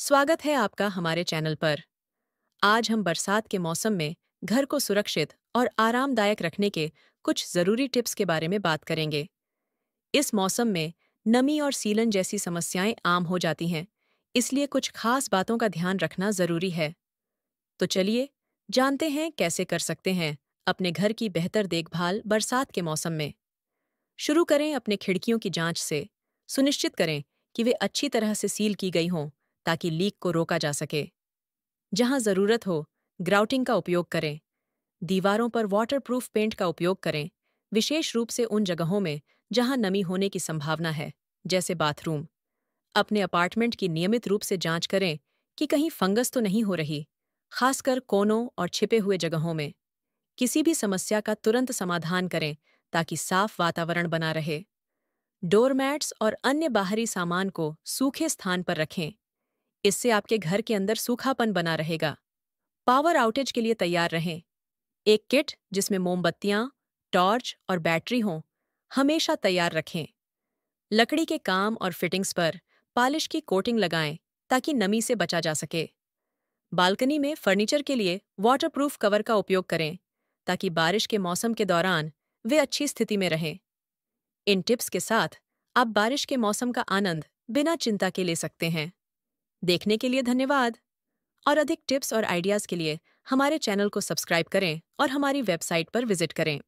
स्वागत है आपका हमारे चैनल पर आज हम बरसात के मौसम में घर को सुरक्षित और आरामदायक रखने के कुछ ज़रूरी टिप्स के बारे में बात करेंगे इस मौसम में नमी और सीलन जैसी समस्याएं आम हो जाती हैं इसलिए कुछ खास बातों का ध्यान रखना ज़रूरी है तो चलिए जानते हैं कैसे कर सकते हैं अपने घर की बेहतर देखभाल बरसात के मौसम में शुरू करें अपने खिड़कियों की जांच से सुनिश्चित करें कि वे अच्छी तरह से सील की गई हों ताकि लीक को रोका जा सके जहां ज़रूरत हो ग्राउटिंग का उपयोग करें दीवारों पर वाटरप्रूफ पेंट का उपयोग करें विशेष रूप से उन जगहों में जहां नमी होने की संभावना है जैसे बाथरूम अपने अपार्टमेंट की नियमित रूप से जांच करें कि कहीं फंगस तो नहीं हो रही खासकर कोनों और छिपे हुए जगहों में किसी भी समस्या का तुरंत समाधान करें ताकि साफ वातावरण बना रहे डोरमैट्स और अन्य बाहरी सामान को सूखे स्थान पर रखें इससे आपके घर के अंदर सूखापन बना रहेगा पावर आउटेज के लिए तैयार रहें एक किट जिसमें मोमबत्तियाँ टॉर्च और बैटरी हों हमेशा तैयार रखें लकड़ी के काम और फिटिंग्स पर पालिश की कोटिंग लगाएं ताकि नमी से बचा जा सके बालकनी में फर्नीचर के लिए वाटरप्रूफ कवर का उपयोग करें ताकि बारिश के मौसम के दौरान वे अच्छी स्थिति में रहें इन टिप्स के साथ आप बारिश के मौसम का आनंद बिना चिंता के ले सकते हैं देखने के लिए धन्यवाद और अधिक टिप्स और आइडियाज़ के लिए हमारे चैनल को सब्सक्राइब करें और हमारी वेबसाइट पर विजिट करें